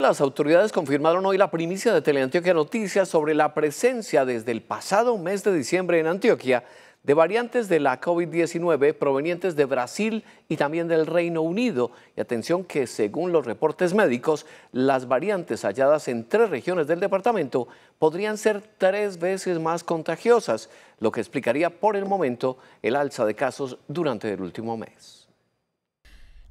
Las autoridades confirmaron hoy la primicia de Teleantioquia Noticias sobre la presencia desde el pasado mes de diciembre en Antioquia de variantes de la COVID-19 provenientes de Brasil y también del Reino Unido. Y atención que según los reportes médicos, las variantes halladas en tres regiones del departamento podrían ser tres veces más contagiosas, lo que explicaría por el momento el alza de casos durante el último mes.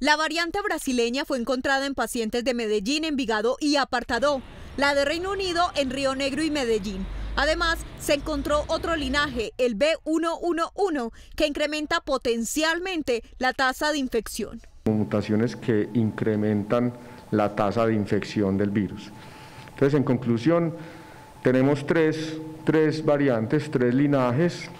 La variante brasileña fue encontrada en pacientes de Medellín, Envigado y Apartadó, la de Reino Unido en Río Negro y Medellín. Además, se encontró otro linaje, el B111, que incrementa potencialmente la tasa de infección. Mutaciones que incrementan la tasa de infección del virus. Entonces, en conclusión, tenemos tres, tres variantes, tres linajes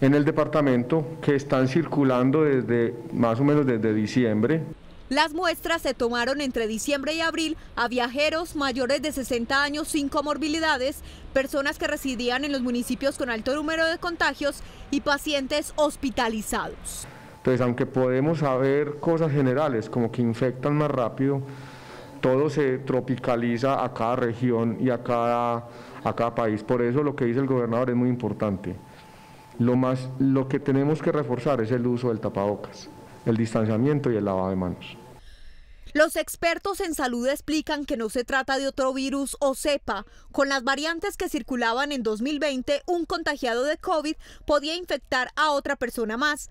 en el departamento que están circulando desde más o menos desde diciembre. Las muestras se tomaron entre diciembre y abril a viajeros mayores de 60 años sin comorbilidades, personas que residían en los municipios con alto número de contagios y pacientes hospitalizados. Entonces, aunque podemos saber cosas generales, como que infectan más rápido, todo se tropicaliza a cada región y a cada, a cada país. Por eso lo que dice el gobernador es muy importante. Lo, más, lo que tenemos que reforzar es el uso del tapabocas, el distanciamiento y el lavado de manos. Los expertos en salud explican que no se trata de otro virus o cepa. Con las variantes que circulaban en 2020, un contagiado de COVID podía infectar a otra persona más.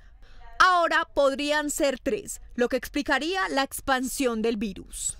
Ahora podrían ser tres, lo que explicaría la expansión del virus.